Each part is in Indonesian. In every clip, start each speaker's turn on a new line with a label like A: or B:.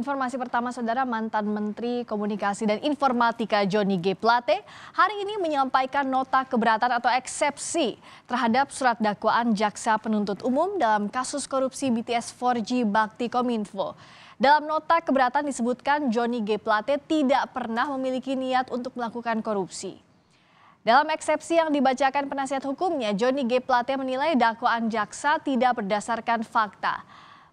A: Informasi pertama saudara mantan Menteri Komunikasi dan Informatika Johnny G. Plate hari ini menyampaikan nota keberatan atau eksepsi terhadap surat dakwaan jaksa penuntut umum dalam kasus korupsi BTS 4G Bakti Kominfo. Dalam nota keberatan disebutkan Johnny G. Plate tidak pernah memiliki niat untuk melakukan korupsi. Dalam eksepsi yang dibacakan penasihat hukumnya, Johnny G. Plate menilai dakwaan jaksa tidak berdasarkan fakta.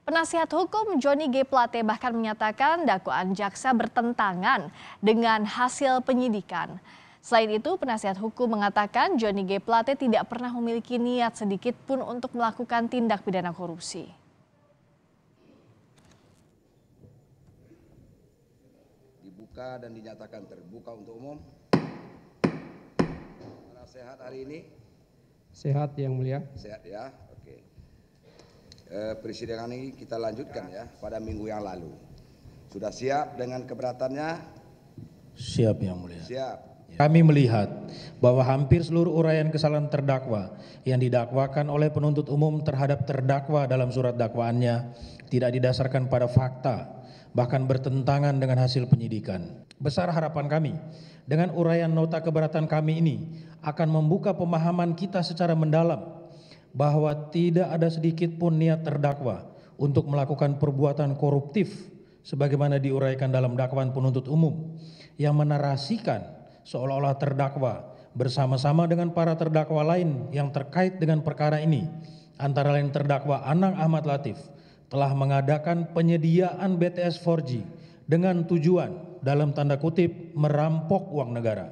A: Penasihat hukum Johnny G. Plate bahkan menyatakan dakwaan jaksa bertentangan dengan hasil penyidikan. Selain itu, penasihat hukum mengatakan Johnny G. Plate tidak pernah memiliki niat sedikit pun untuk melakukan tindak pidana korupsi.
B: Dibuka dan dinyatakan terbuka untuk umum. sehat hari ini?
C: Sehat yang mulia.
B: Sehat ya, oke. Eh, persidangan ini kita lanjutkan ya pada minggu yang lalu. Sudah siap dengan keberatannya?
C: Siap yang mulia. Siap. Kami melihat bahwa hampir seluruh uraian kesalahan terdakwa yang didakwakan oleh penuntut umum terhadap terdakwa dalam surat dakwaannya tidak didasarkan pada fakta, bahkan bertentangan dengan hasil penyidikan. Besar harapan kami dengan uraian nota keberatan kami ini akan membuka pemahaman kita secara mendalam bahwa tidak ada sedikit pun niat terdakwa untuk melakukan perbuatan koruptif sebagaimana diuraikan dalam dakwaan penuntut umum yang menarasikan seolah-olah terdakwa bersama-sama dengan para terdakwa lain yang terkait dengan perkara ini antara lain terdakwa Anang Ahmad Latif telah mengadakan penyediaan BTS 4G dengan tujuan dalam tanda kutip merampok uang negara.